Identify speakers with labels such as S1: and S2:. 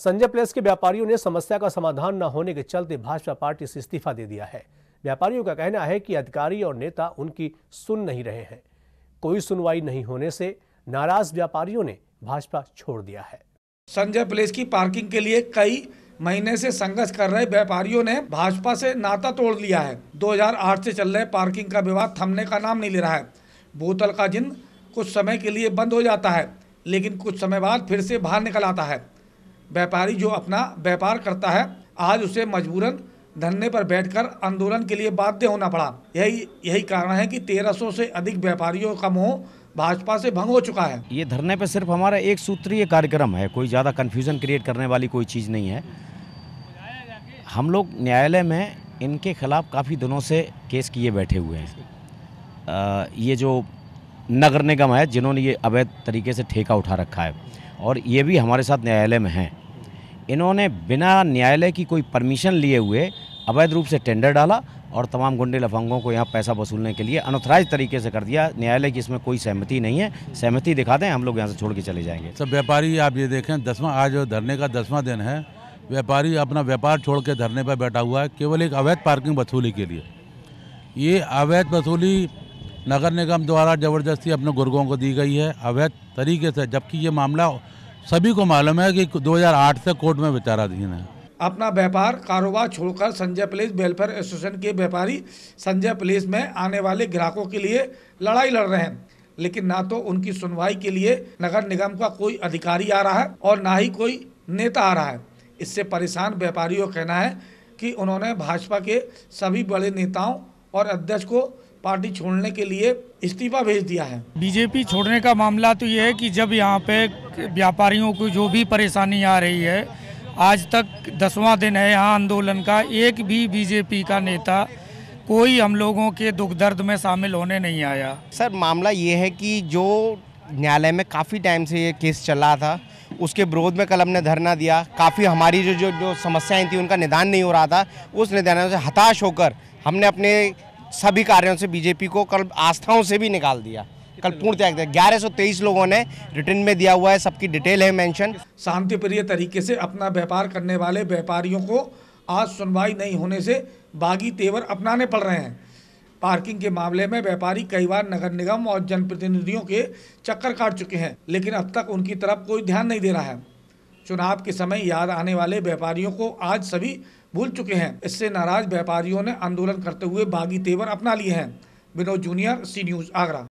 S1: Sanjay place के व्यापारियों ने समस्या का समाधान न होने के चलते भाजपा पार्टी से इस्तीफा दे दिया है व्यापारियों का कहना है कि अधिकारी और नेता उनकी सुन नहीं रहे हैं कोई सुनवाई नहीं होने से नाराज व्यापारियों ने भाजपा छोड़ दिया है संजय प्लेस की पार्किंग के लिए कई महीने से संघर्ष कर रहे व्यापारियों ने भाजपा से नाता तोड़ लिया है 2008 से चल रहे पार्किंग का विवाद थमने का नाम नहीं ले रहा है बोतल का जिन कुछ समय के लिए बंद हो जाता है लेकिन कुछ समय बाद फिर से बाहर निकल आता है व्यापारी जो अपना व्यापार करता है आज उसे मजबूरन धरने पर बैठकर आंदोलन के लिए बाध्य होना पड़ा यही यही कारण है कि 1300 से अधिक व्यापारियों का मोह भाजपा से भंग हो चुका है
S2: ये धरने पर सिर्फ हमारा एक सूत्रीय कार्यक्रम है कोई ज़्यादा कन्फ्यूज़न क्रिएट करने वाली कोई चीज़ नहीं है हम लोग न्यायालय में इनके खिलाफ काफ़ी दिनों से केस किए बैठे हुए हैं ये जो नगर निगम है जिन्होंने ये अवैध तरीके से ठेका उठा रखा है और ये भी हमारे साथ न्यायालय में हैं इन्होंने बिना न्यायालय की कोई परमिशन लिए हुए अवैध रूप से टेंडर डाला और तमाम गुंडे लफंगों को यहाँ पैसा वसूलने के लिए अनोथराइज तरीके से कर दिया न्यायालय की इसमें कोई सहमति नहीं है सहमति दिखा दें हम लोग यहाँ से छोड़ के चले जाएंगे
S3: सब व्यापारी आप ये देखें दसवां आज धरने का दसवां दिन है व्यापारी अपना व्यापार छोड़ के धरने पर बैठा हुआ है केवल एक अवैध पार्किंग वसूली के लिए ये अवैध वसूली नगर निगम द्वारा ज़बरदस्ती अपने गुर्गों को दी गई है अवैध तरीके से जबकि ये मामला सभी को मालूम है कि 2008 से कोर्ट में विचाराधीन है
S1: अपना व्यापार कारोबार छोड़कर संजय प्लेस वेलफेयर एसोसिएशन के व्यापारी संजय प्लेस में आने वाले ग्राहकों के लिए लड़ाई लड़ रहे हैं लेकिन ना तो उनकी सुनवाई के लिए नगर निगम का कोई अधिकारी आ रहा है और ना ही कोई नेता आ रहा है इससे परेशान व्यापारियों कहना है कि उन्होंने भाजपा के सभी बड़े नेताओं और अध्यक्ष को पार्टी छोड़ने के लिए इस्तीफा भेज दिया
S4: है बीजेपी छोड़ने का मामला तो ये है कि जब यहाँ पे व्यापारियों को जो भी परेशानी आ रही है आज तक दसवां दिन है यहाँ आंदोलन का एक भी बीजेपी का नेता कोई हम लोगों के दुख दर्द में शामिल होने नहीं आया सर मामला ये है कि
S5: जो न्यायालय में काफ़ी टाइम से ये केस चला था उसके विरोध में कल हमने धरना दिया काफ़ी हमारी जो जो जो समस्याएं थी उनका निदान नहीं हो रहा था उस निदान से हताश होकर हमने अपने सभी कार्यों से बीजेपी को कल आस्थाओं से भी निकाल दिया कल पूर्ण त्याग दिया ग्यारह सौ तेईस लोगों ने रिटर्न में दिया हुआ है सबकी डिटेल है मेंशन शांति प्रिय तरीके
S1: से अपना व्यापार करने वाले व्यापारियों को आज सुनवाई नहीं होने से बागी तेवर अपनाने पड़ रहे हैं पार्किंग के मामले में व्यापारी कई बार नगर निगम और जनप्रतिनिधियों के चक्कर काट चुके हैं लेकिन अब तक उनकी तरफ कोई ध्यान नहीं दे रहा है चुनाव के समय याद आने वाले व्यापारियों को आज सभी भूल चुके हैं इससे नाराज व्यापारियों ने आंदोलन
S4: करते हुए बागी तेवर अपना लिए हैं Vinod junior C news Agra